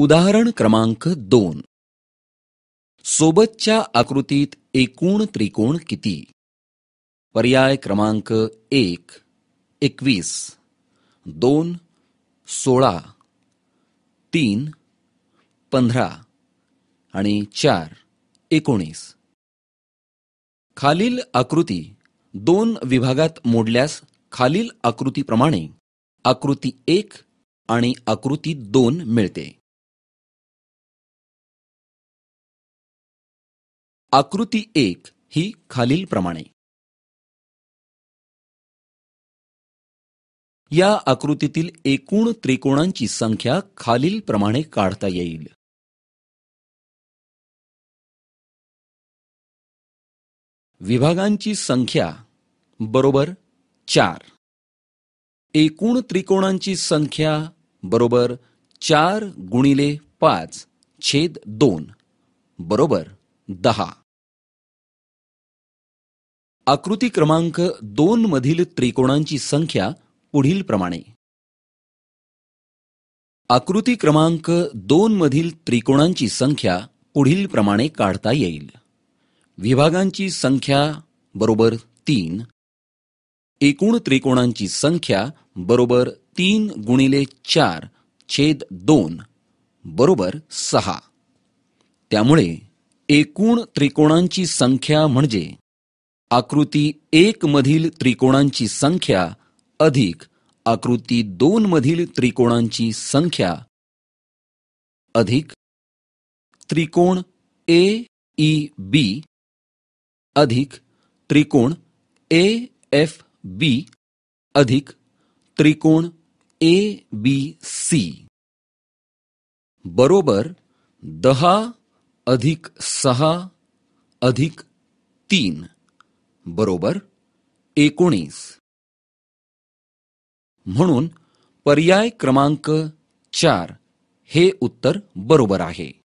उदाहरण क्रमांक दोन सोबतच्या आकृतीत एकूण त्रिकोण किती पर्याय क्रमांक एक एकवीस दोन सोळा तीन पंधरा आणि चार एकोणीस खालील आकृती दोन विभागात मोडल्यास खालील आकृतीप्रमाणे आकृती एक आणि आकृती दोन मिळते आकृती एक ही खालीलप्रमाणे या आकृतीतील एकूण त्रिकोणांची संख्या खालीलप्रमाणे काढता येईल विभागांची संख्या बरोबर चार एकूण त्रिकोणांची संख्या बरोबर चार गुणिले पाच छेद दोन बरोबर दहा आकृती क्रमांक दोन मधील त्रिकोणांची संख्या पुढील प्रमाणे आकृती क्रमांक दोन मधील त्रिकोणांची संख्या पुढील प्रमाणे काढता येईल विभागांची संख्या बरोबर तीन एकूण त्रिकोणांची संख्या बरोबर तीन गुणिले चार छेद दोन बरोबर सहा त्यामुळे एकूण त्रिकोणांची संख्या म्हणजे आकृती एक मधील त्रिकोणांची संख्या अधिक आकृती दोन मधील त्रिकोणांची संख्या अधिक त्रिकोण ए ई बी अधिक त्रिकोण ए एफ बी अधिक त्रिकोण ए बी सी बरोबर दहा अधिक सहा अधिक तीन बरोबर एकोणीस म्हणून पर्याय क्रमांक चार हे उत्तर बरोबर आहे